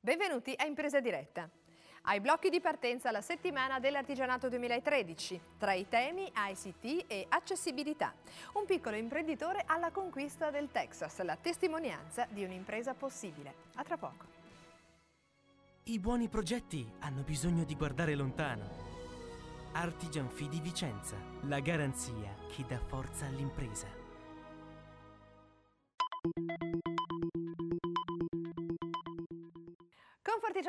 Benvenuti a Impresa Diretta. Ai blocchi di partenza la settimana dell'artigianato 2013, tra i temi ICT e accessibilità. Un piccolo imprenditore alla conquista del Texas, la testimonianza di un'impresa possibile. A tra poco. I buoni progetti hanno bisogno di guardare lontano. Artigian Fidi Vicenza, la garanzia che dà forza all'impresa.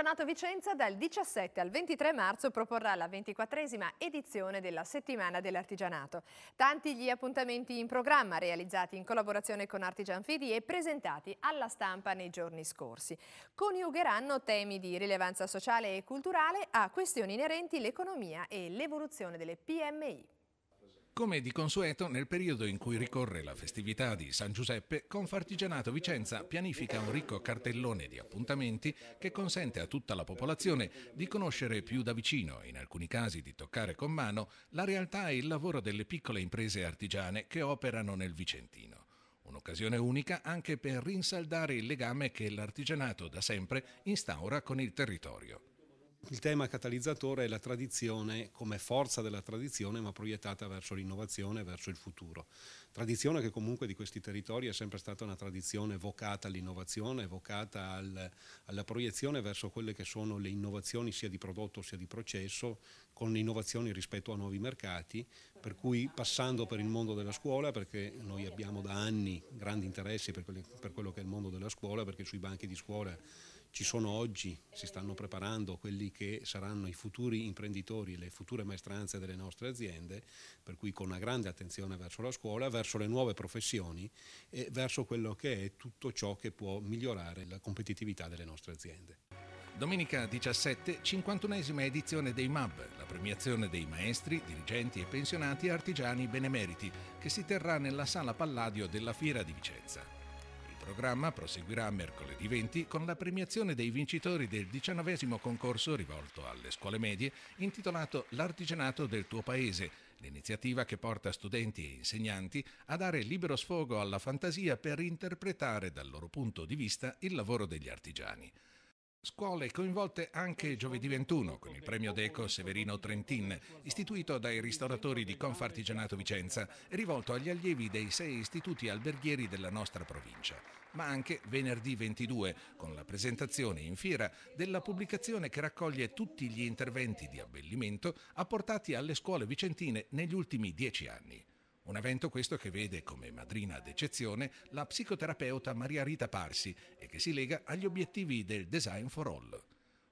Patronato Vicenza dal 17 al 23 marzo proporrà la 24esima edizione della Settimana dell'Artigianato. Tanti gli appuntamenti in programma realizzati in collaborazione con Artigian Fidi e presentati alla stampa nei giorni scorsi. Coniugheranno temi di rilevanza sociale e culturale a questioni inerenti l'economia e l'evoluzione delle PMI. Come di consueto, nel periodo in cui ricorre la festività di San Giuseppe, Confartigianato Vicenza pianifica un ricco cartellone di appuntamenti che consente a tutta la popolazione di conoscere più da vicino, in alcuni casi di toccare con mano, la realtà e il lavoro delle piccole imprese artigiane che operano nel Vicentino. Un'occasione unica anche per rinsaldare il legame che l'artigianato da sempre instaura con il territorio il tema catalizzatore è la tradizione come forza della tradizione ma proiettata verso l'innovazione, verso il futuro. Tradizione che comunque di questi territori è sempre stata una tradizione vocata all'innovazione, vocata al, alla proiezione verso quelle che sono le innovazioni sia di prodotto sia di processo, con innovazioni rispetto a nuovi mercati, per cui passando per il mondo della scuola, perché noi abbiamo da anni grandi interessi per, quelli, per quello che è il mondo della scuola, perché sui banchi di scuola ci sono oggi, si stanno preparando quelli che saranno i futuri imprenditori, le future maestranze delle nostre aziende, per cui con una grande attenzione verso la scuola, verso le nuove professioni e verso quello che è tutto ciò che può migliorare la competitività delle nostre aziende. Domenica 17, 51esima edizione dei MAB, la premiazione dei maestri, dirigenti e pensionati artigiani benemeriti, che si terrà nella Sala Palladio della Fiera di Vicenza programma proseguirà mercoledì 20 con la premiazione dei vincitori del diciannovesimo concorso rivolto alle scuole medie intitolato L'artigianato del tuo paese, l'iniziativa che porta studenti e insegnanti a dare libero sfogo alla fantasia per interpretare dal loro punto di vista il lavoro degli artigiani. Scuole coinvolte anche giovedì 21 con il premio Deco Severino Trentin, istituito dai ristoratori di Confartigianato Vicenza e rivolto agli allievi dei sei istituti alberghieri della nostra provincia, ma anche venerdì 22 con la presentazione in fiera della pubblicazione che raccoglie tutti gli interventi di abbellimento apportati alle scuole vicentine negli ultimi dieci anni. Un evento questo che vede come madrina d'eccezione la psicoterapeuta Maria Rita Parsi e che si lega agli obiettivi del Design for All.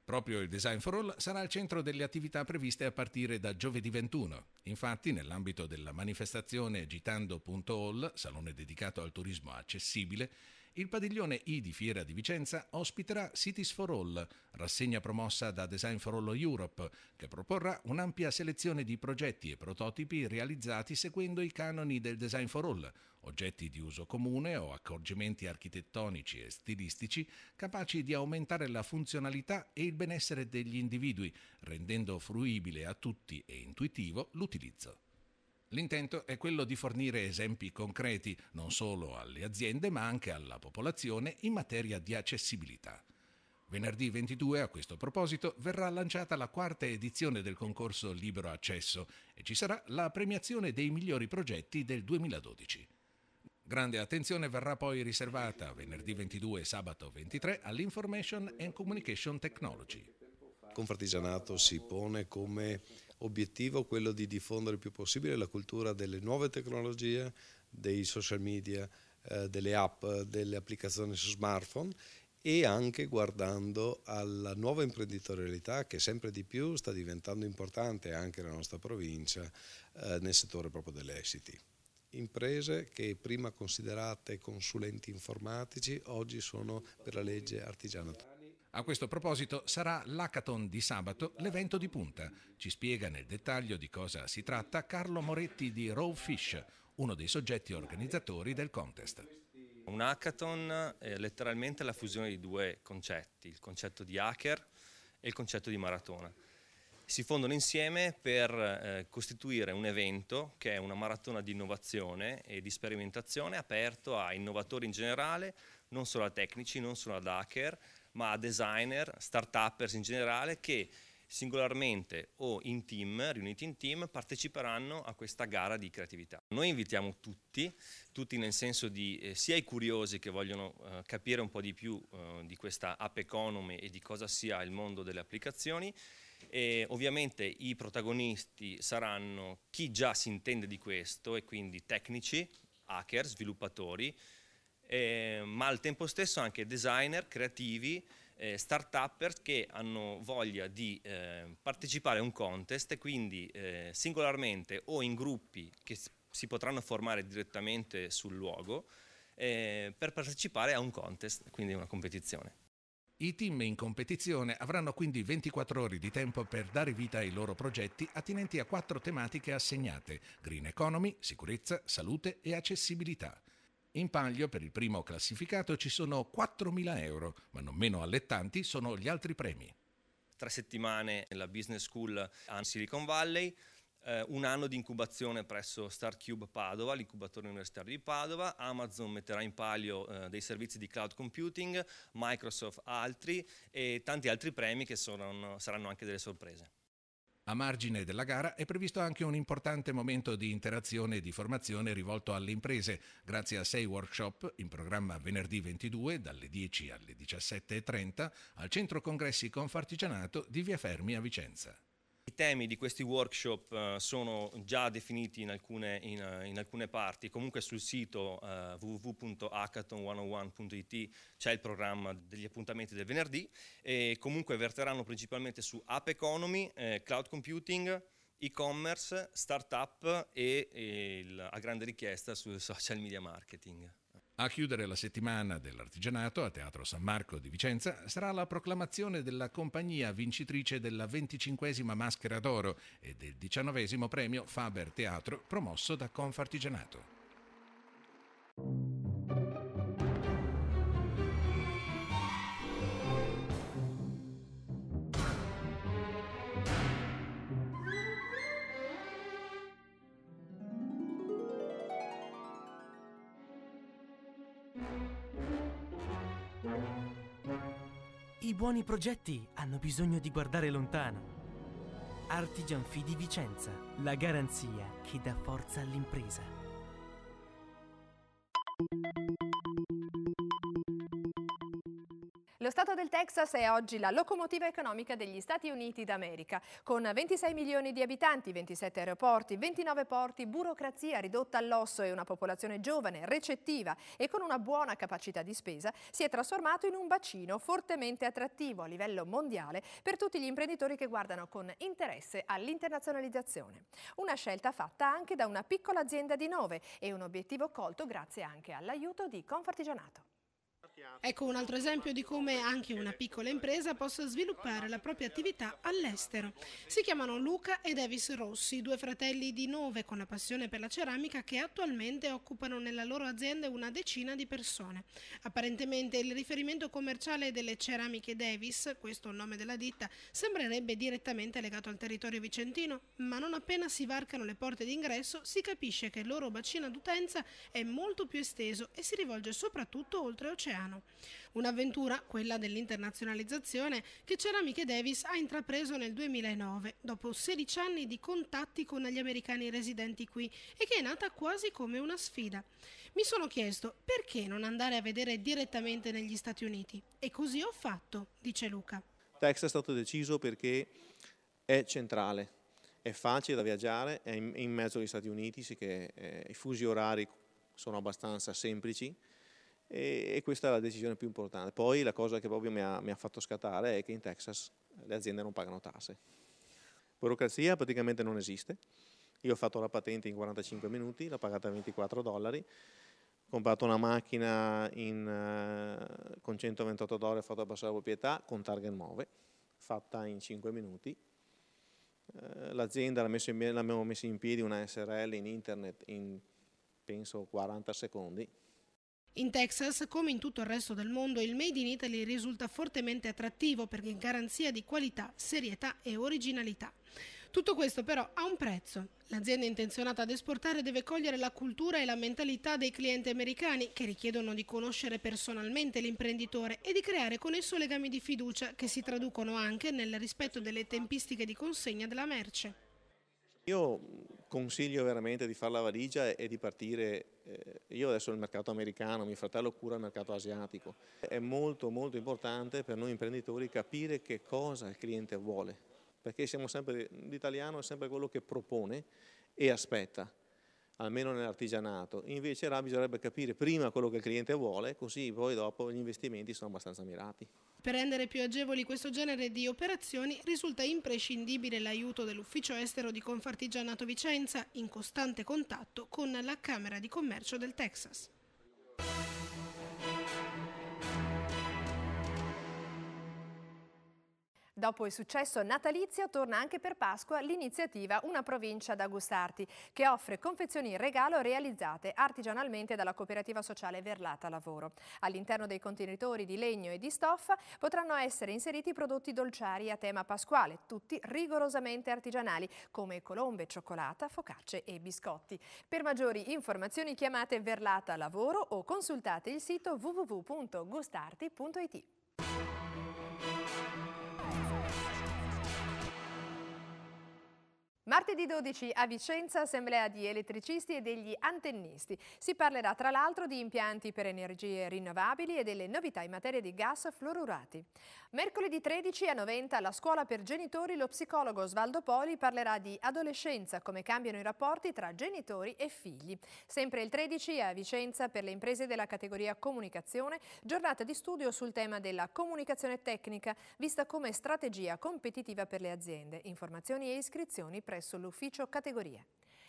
Proprio il Design for All sarà al centro delle attività previste a partire da giovedì 21. Infatti, nell'ambito della manifestazione Gitando.all, salone dedicato al turismo accessibile, il padiglione I di Fiera di Vicenza ospiterà Cities for All, rassegna promossa da Design for All Europe, che proporrà un'ampia selezione di progetti e prototipi realizzati seguendo i canoni del Design for All, oggetti di uso comune o accorgimenti architettonici e stilistici capaci di aumentare la funzionalità e il benessere degli individui, rendendo fruibile a tutti e intuitivo l'utilizzo. L'intento è quello di fornire esempi concreti non solo alle aziende ma anche alla popolazione in materia di accessibilità. Venerdì 22 a questo proposito verrà lanciata la quarta edizione del concorso Libero Accesso e ci sarà la premiazione dei migliori progetti del 2012. Grande attenzione verrà poi riservata venerdì 22 e sabato 23 all'Information and Communication Technology. Confartigianato si pone come obiettivo quello di diffondere il più possibile la cultura delle nuove tecnologie, dei social media, eh, delle app, delle applicazioni su smartphone e anche guardando alla nuova imprenditorialità che sempre di più sta diventando importante anche nella nostra provincia eh, nel settore proprio delle ICT. Imprese che prima considerate consulenti informatici oggi sono per la legge artigiana. A questo proposito sarà l'Hackathon di sabato l'evento di punta. Ci spiega nel dettaglio di cosa si tratta Carlo Moretti di Raw Fish, uno dei soggetti organizzatori del contest. Un hackathon è letteralmente la fusione di due concetti, il concetto di hacker e il concetto di maratona si fondono insieme per eh, costituire un evento che è una maratona di innovazione e di sperimentazione aperto a innovatori in generale, non solo a tecnici, non solo ad hacker, ma a designer, start-uppers in generale che singolarmente o in team, riuniti in team, parteciperanno a questa gara di creatività. Noi invitiamo tutti, tutti nel senso di eh, sia i curiosi che vogliono eh, capire un po' di più eh, di questa app economy e di cosa sia il mondo delle applicazioni, e ovviamente i protagonisti saranno chi già si intende di questo e quindi tecnici, hacker, sviluppatori, eh, ma al tempo stesso anche designer, creativi, eh, start-upper che hanno voglia di eh, partecipare a un contest e quindi eh, singolarmente o in gruppi che si potranno formare direttamente sul luogo eh, per partecipare a un contest, quindi una competizione. I team in competizione avranno quindi 24 ore di tempo per dare vita ai loro progetti attinenti a quattro tematiche assegnate: green economy, sicurezza, salute e accessibilità. In palio per il primo classificato ci sono 4.000 euro, ma non meno allettanti sono gli altri premi. Tre settimane nella Business School a Silicon Valley, eh, un anno di incubazione presso StarCube Padova, l'incubatore universitario di Padova, Amazon metterà in palio eh, dei servizi di cloud computing, Microsoft altri e tanti altri premi che sono, saranno anche delle sorprese. A margine della gara è previsto anche un importante momento di interazione e di formazione rivolto alle imprese, grazie a sei workshop in programma venerdì 22 dalle 10 alle 17.30 al Centro Congressi Confartigianato di Via Fermi a Vicenza. I temi di questi workshop eh, sono già definiti in alcune, in, eh, in alcune parti, comunque sul sito uh, eh, www.hackathon101.it c'è il programma degli appuntamenti del venerdì e comunque verteranno principalmente su app economy, eh, cloud computing, e-commerce, startup e, e il, a grande richiesta sul social media marketing. A chiudere la settimana dell'artigianato a Teatro San Marco di Vicenza sarà la proclamazione della compagnia vincitrice della venticinquesima maschera d'oro e del diciannovesimo premio Faber Teatro promosso da Confartigianato. I buoni progetti hanno bisogno di guardare lontano. Artigianfi di Vicenza, la garanzia che dà forza all'impresa. Stato del Texas è oggi la locomotiva economica degli Stati Uniti d'America, con 26 milioni di abitanti, 27 aeroporti, 29 porti, burocrazia ridotta all'osso e una popolazione giovane, recettiva e con una buona capacità di spesa, si è trasformato in un bacino fortemente attrattivo a livello mondiale per tutti gli imprenditori che guardano con interesse all'internazionalizzazione. Una scelta fatta anche da una piccola azienda di nove e un obiettivo colto grazie anche all'aiuto di Confartigianato. Ecco un altro esempio di come anche una piccola impresa possa sviluppare la propria attività all'estero. Si chiamano Luca e Davis Rossi, due fratelli di nove con la passione per la ceramica che attualmente occupano nella loro azienda una decina di persone. Apparentemente il riferimento commerciale delle ceramiche Davis, questo è il nome della ditta, sembrerebbe direttamente legato al territorio vicentino, ma non appena si varcano le porte d'ingresso si capisce che il loro bacino d'utenza è molto più esteso e si rivolge soprattutto oltreoceano italiano. Un'avventura, quella dell'internazionalizzazione, che Ceramiche Davis ha intrapreso nel 2009, dopo 16 anni di contatti con gli americani residenti qui e che è nata quasi come una sfida. Mi sono chiesto perché non andare a vedere direttamente negli Stati Uniti e così ho fatto, dice Luca. Texas è stato deciso perché è centrale, è facile da viaggiare, è in, mezzo agli Stati Uniti, sì che eh, i fusi orari sono abbastanza semplici, e, e, questa è la decisione più importante. Poi la cosa che proprio mi ha, mi ha fatto scattare è che in Texas le aziende non pagano tasse. Burocrazia praticamente non esiste. Io ho fatto la patente in 45 minuti, l'ho pagata 24 dollari, ho comprato una macchina in, uh, con 128 dollari fatta passare la proprietà con target 9, fatta in 5 minuti. Eh, l'azienda l'abbiamo messa in piedi una SRL in internet in penso 40 secondi, in Texas, come in tutto il resto del mondo, il Made in Italy risulta fortemente attrattivo perché è garanzia di qualità, serietà e originalità. Tutto questo però ha un prezzo. L'azienda intenzionata ad esportare deve cogliere la cultura e la mentalità dei clienti americani che richiedono di conoscere personalmente l'imprenditore e di creare con esso legami di fiducia che si traducono anche nel rispetto delle tempistiche di consegna della merce. Io consiglio veramente di fare la valigia e, e di partire. Eh, io adesso ho il mercato americano, mio fratello cura il mercato asiatico. È molto molto importante per noi imprenditori capire che cosa il cliente vuole, perché siamo sempre, l'italiano è sempre quello che propone e aspetta almeno nell'artigianato, invece là bisognerebbe capire prima quello che il cliente vuole, così poi dopo gli investimenti sono abbastanza mirati. Per rendere più agevoli questo genere di operazioni risulta imprescindibile l'aiuto dell'ufficio estero di Confartigianato Vicenza in costante contatto con la Camera di Commercio del Texas. Dopo il successo natalizio torna anche per Pasqua l'iniziativa Una provincia da gustarti, che offre confezioni in regalo realizzate artigianalmente dalla cooperativa sociale Verlata Lavoro. All'interno dei contenitori di legno e di stoffa potranno essere inseriti prodotti dolciari a tema pasquale, tutti rigorosamente artigianali, come colombe, cioccolata, focacce e biscotti. Per maggiori informazioni chiamate Verlata Lavoro o consultate il sito www.gustarti.it. Martedì 12 a Vicenza, assemblea di elettricisti e degli antennisti. Si parlerà tra l'altro di impianti per energie rinnovabili e delle novità in materia di gas fluorurati. Mercoledì 13 a 90 alla scuola per genitori lo psicologo Osvaldo Poli parlerà di adolescenza, come cambiano i rapporti tra genitori e figli. Sempre il 13 a Vicenza per le imprese della categoria comunicazione, giornata di studio sul tema della comunicazione tecnica, vista come strategia competitiva per le aziende. Informazioni e iscrizioni presso presso l'ufficio categorie.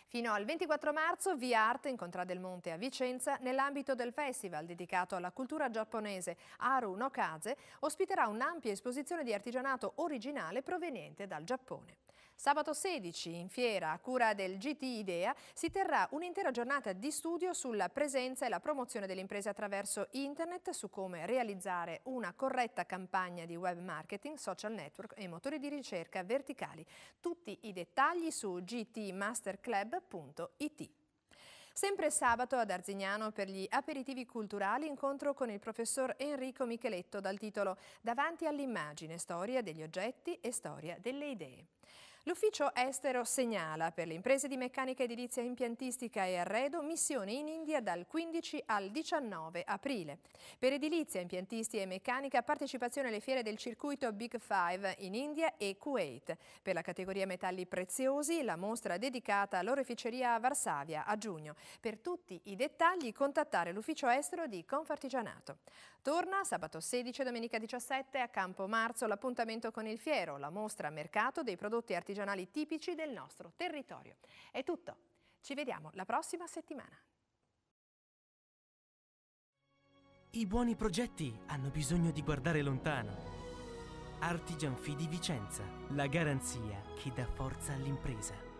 Fino al 24 marzo via Arte in Contra del Monte a Vicenza, nell'ambito del festival dedicato alla cultura giapponese Haru no Kaze, ospiterà un'ampia esposizione di artigianato originale proveniente dal Giappone. Sabato 16, in fiera a cura del GT Idea, si terrà un'intera giornata di studio sulla presenza e la promozione delle imprese attraverso internet, su come realizzare una corretta campagna di web marketing, social network e motori di ricerca verticali. Tutti i dettagli su GT Master Club www.web.it. Sempre sabato ad Arzignano per gli aperitivi culturali incontro con il professor Enrico Micheletto dal titolo Davanti all'immagine, storia degli oggetti e storia delle idee. L'ufficio estero segnala per le imprese di meccanica edilizia impiantistica e arredo missione in India dal 15 al 19 aprile. Per edilizia, impiantisti e meccanica partecipazione alle fiere del circuito Big Five in India e Kuwait. Per la categoria metalli preziosi la mostra dedicata all'oreficeria a Varsavia a giugno. Per tutti i dettagli contattare l'ufficio estero di Confartigianato. Torna sabato 16 e domenica 17 a Campo Marzo l'appuntamento con il Fiero, la mostra mercato dei prodotti artigianali artigianali tipici del nostro territorio. È tutto, ci vediamo la prossima settimana. I buoni progetti hanno bisogno di guardare lontano. Artigianfi di Vicenza, la garanzia che dà forza all'impresa.